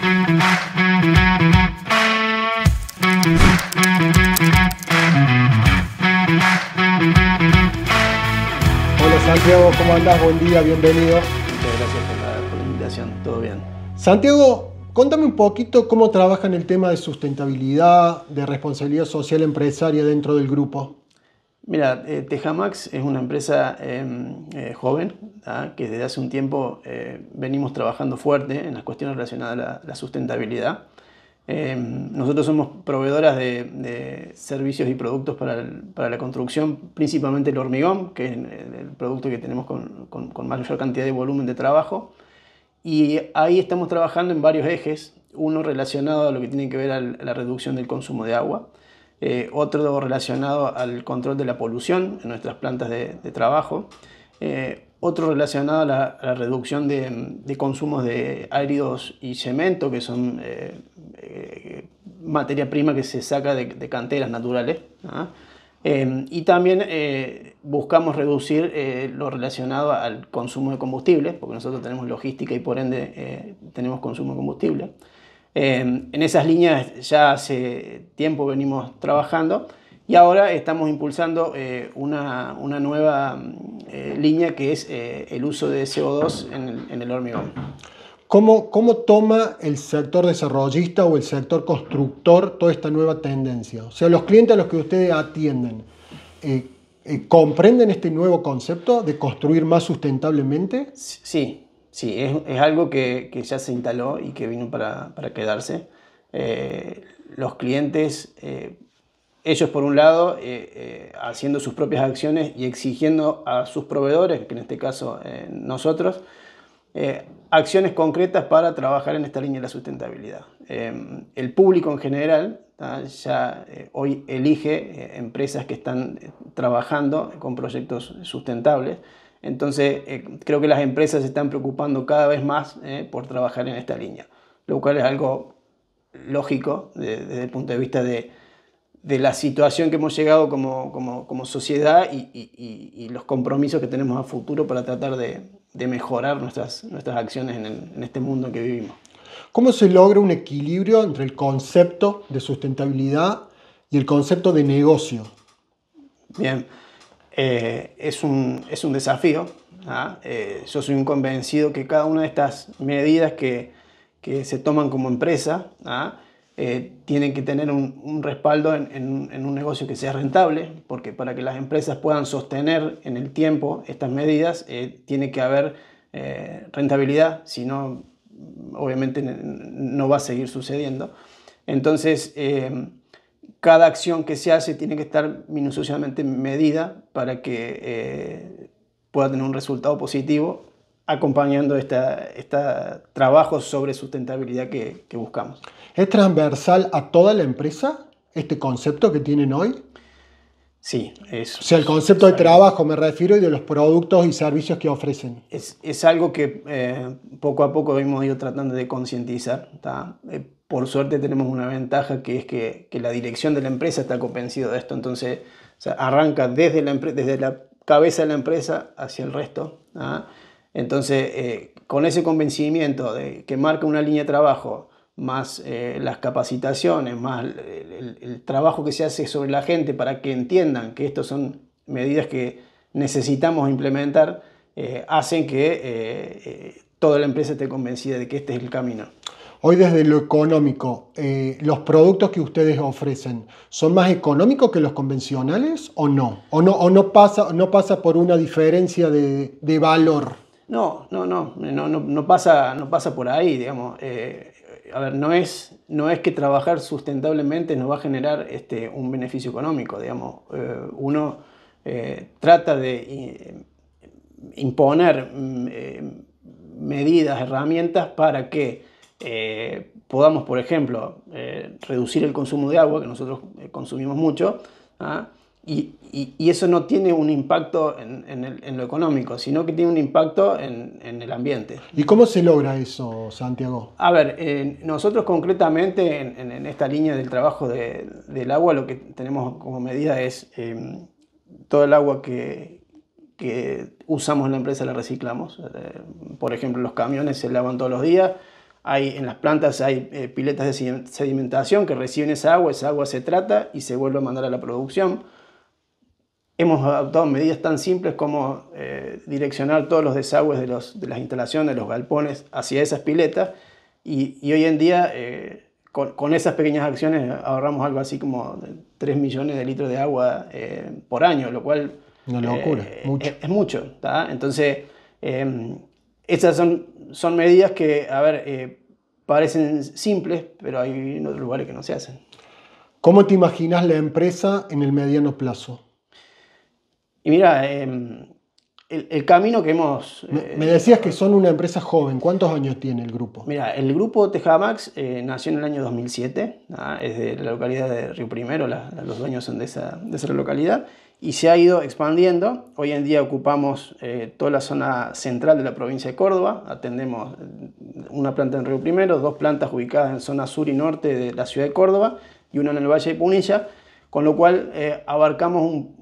Hola Santiago, ¿cómo andás? Buen día, bienvenido. Muchas gracias por la, invitación, todo bien. Santiago, Contame un poquito cómo trabaja en el tema de sustentabilidad, de responsabilidad social empresaria dentro del grupo. Mira, eh, Tejamax es una empresa em, eh, joven, que desde hace un tiempo eh, venimos trabajando fuerte en las cuestiones relacionadas a la, sustentabilidad. Em, nosotros somos proveedoras de, servicios y productos para, la construcción, principalmente el hormigón, que es el producto que tenemos con, con, mayor cantidad de volumen de trabajo. Y ahí estamos trabajando en varios ejes, uno relacionado a lo que tiene que ver a la reducción del consumo de agua, eh, otro relacionado al control de la polución en nuestras plantas de, de trabajo, eh, otro relacionado a la, reducción de, consumos de áridos y cemento, que son eh, eh, materia prima que se saca de, canteras naturales. Em, y también eh, buscamos reducir lo relacionado al consumo de combustible, porque nosotros tenemos logística y por ende tenemos consumo de combustible. Em, en esas líneas ya hace tiempo venimos trabajando. Y ahora estamos impulsando eh, una, nueva eh, línea que es eh, el uso de CO2 en el, hormigón. ¿Cómo, toma el sector desarrollista o el sector constructor toda esta nueva tendencia? O sea, los clientes a los que ustedes atienden, ¿comprenden este nuevo concepto de construir más sustentablemente? Sí, sí, es, algo que, ya se instaló y que vino para, para quedarse. los clientes ellos por un lado eh, eh, haciendo sus propias acciones y exigiendo a sus proveedores, que en este caso eh, nosotros, acciones concretas para trabajar en esta línea de la sustentabilidad. el público en general ya hoy elige empresas que están trabajando con proyectos sustentables, entonces creo que las empresas se están preocupando cada vez más por trabajar en esta línea, lo cual es algo lógico desde el punto de vista de de la situación que hemos llegado como, sociedad y, los compromisos que tenemos a futuro para tratar de, mejorar nuestras, nuestras acciones en, este mundo en que vivimos. ¿Cómo se logra un equilibrio entre el concepto de sustentabilidad y el concepto de negocio? Bien, eh, es, un, desafío. ¿ah? Eh, yo soy un convencido que cada una de estas medidas que, se toman como empresa, ¿ah? eh, tienen que tener un, respaldo en, un negocio que sea rentable, porque para que las empresas puedan sostener en el tiempo estas medidas, eh, tiene que haber eh, rentabilidad, si no, obviamente no va a seguir sucediendo. Entonces, eh, cada acción que se hace tiene que estar minuciosamente medida para que pueda tener un resultado positivo acompañando este esta trabajo sobre sustentabilidad que, buscamos. ¿Es transversal a toda la empresa este concepto que tienen hoy? Sí, es. O sea, el concepto de trabajo me refiero y de los productos y servicios que ofrecen. Es, es algo que eh, poco a poco hemos ido tratando de concientizar. Eh, por suerte tenemos una ventaja que es que, que, la dirección de la empresa está convencida de esto. Entonces, arranca desde la, desde la cabeza de la empresa hacia el resto. Entonces, eh, con ese convencimiento de que marca una línea de trabajo, más eh, las capacitaciones, más el, trabajo que se hace sobre la gente para que entiendan que estas son medidas que necesitamos implementar, eh, hacen que toda la empresa esté convencida de que este es el camino. Hoy desde lo económico, ¿los productos que ustedes ofrecen son más económicos que los convencionales o no? ¿O no, no, pasa, no pasa por una diferencia de valor? No, no, no, no, pasa, no pasa por ahí, digamos. Eh, a ver, no es, no es que trabajar sustentablemente nos va a generar este, un beneficio económico, digamos. Eh, uno eh, trata de imponer mm, medidas, herramientas para que podamos, por ejemplo, reducir el consumo de agua, que nosotros consumimos mucho, ¿ah? Y, eso no tiene un impacto en, lo económico, sino que tiene un impacto en, el ambiente. ¿Y cómo se logra eso, Santiago? A ver, eh, nosotros concretamente en, esta línea del trabajo de, del agua lo que tenemos como medida es eh, todo el agua que, usamos en la empresa la reciclamos. Eh, por ejemplo, los camiones se lavan todos los días, hay, en las plantas hay piletas de sedimentación que reciben esa agua, esa agua se trata y se vuelve a mandar a la producción. Hemos adoptado medidas tan simples como eh, direccionar todos los desagües de, los, de, las instalaciones, de los galpones, hacia esas piletas y, hoy en día eh, con, esas pequeñas acciones ahorramos algo así como 3 millones de litros de agua eh, por año, lo cual... No locura, mucho. Es, mucho, Entonces, esas son, son medidas que, a ver, parecen simples, pero hay en otros lugares que no se hacen. ¿Cómo te imaginas la empresa en el mediano plazo? Y mira, em, el, camino que hemos... Eh, me decías que son una empresa joven. ¿Cuántos años tiene el grupo? Mira, el grupo Tejamax eh, nació en el año 2007. ¿ah? Es de la localidad de Río Primero. los dueños son de esa, de esa, localidad. Y se ha ido expandiendo. Hoy en día ocupamos eh, toda la zona central de la provincia de Córdoba. Atendemos una planta en Río Primero, dos plantas ubicadas en zona sur y norte de la ciudad de Córdoba y una en el Valle de Punilla con lo cual abarcamos un,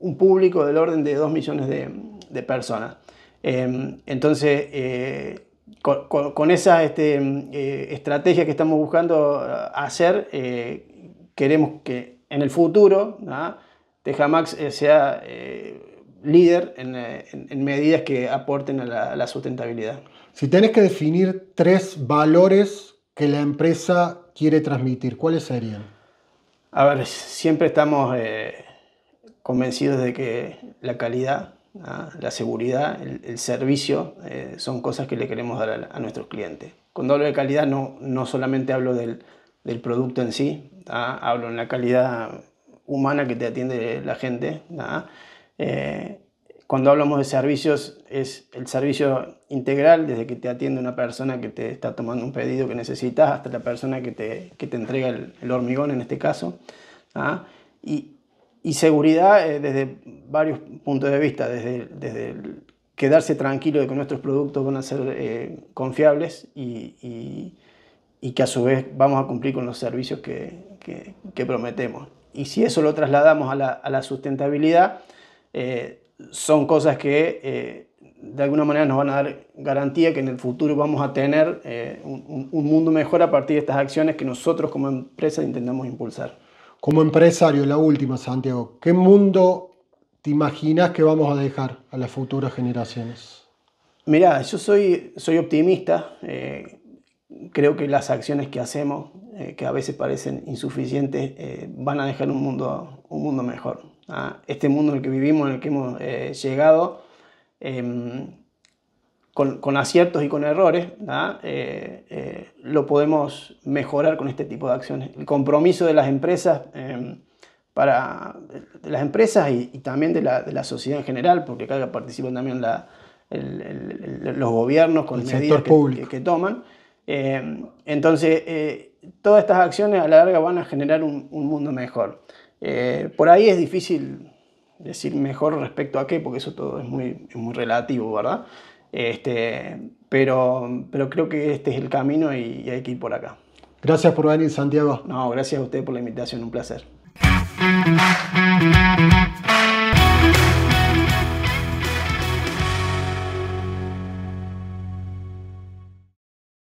un público del orden de 2 millones de, personas. Eh, entonces, eh, con, esa este, eh, estrategia que estamos buscando hacer, queremos que en el futuro Tejamax sea líder en, medidas que aporten a la, sustentabilidad. Si tenés que definir tres valores que la empresa quiere transmitir, ¿cuáles serían? A ver, siempre estamos convencidos de que la calidad, ¿ah? la seguridad, el, servicio eh, son cosas que le queremos dar a, nuestros clientes. Cuando hablo de calidad no, no solamente hablo del, del producto en sí, ¿ah? hablo en la calidad humana que te atiende la gente. ¿ah? Eh, cuando hablamos de servicios es el servicio integral, desde que te atiende una persona que te está tomando un pedido que necesitas hasta la persona que te, que te entrega el, hormigón en este caso. Y, y seguridad eh, desde varios puntos de vista, desde, el quedarse tranquilo de que nuestros productos van a ser eh, confiables y, y, que a su vez vamos a cumplir con los servicios que, que, prometemos. Y si eso lo trasladamos a la, a la sustentabilidad, eh, son cosas que de alguna manera nos van a dar garantía que en el futuro vamos a tener un, un mundo mejor a partir de estas acciones que nosotros como empresa intentamos impulsar. Como empresario, la última, Santiago, ¿qué mundo te imaginas que vamos a dejar a las futuras generaciones? Mirá, yo soy, soy optimista. Eh, creo que las acciones que hacemos, eh, que a veces parecen insuficientes, eh, van a dejar un mundo, un mundo mejor. ¿ah? este mundo en el que vivimos, en el que hemos llegado, em, con, aciertos y con errores, eh, eh, lo podemos mejorar con este tipo de acciones. El compromiso de las empresas, em, para, las empresas y, también de la, sociedad en general, porque acá participan también los gobiernos con medidas que, toman. Em, entonces, eh, todas estas acciones a la larga van a generar un, mundo mejor. por ahí es difícil decir mejor respecto a qué, porque eso todo es muy, es muy relativo, ¿verdad? Este, pero, pero creo que este es el camino y, hay que ir por acá. Gracias por venir, Santiago. No, gracias a usted por la invitación, un placer.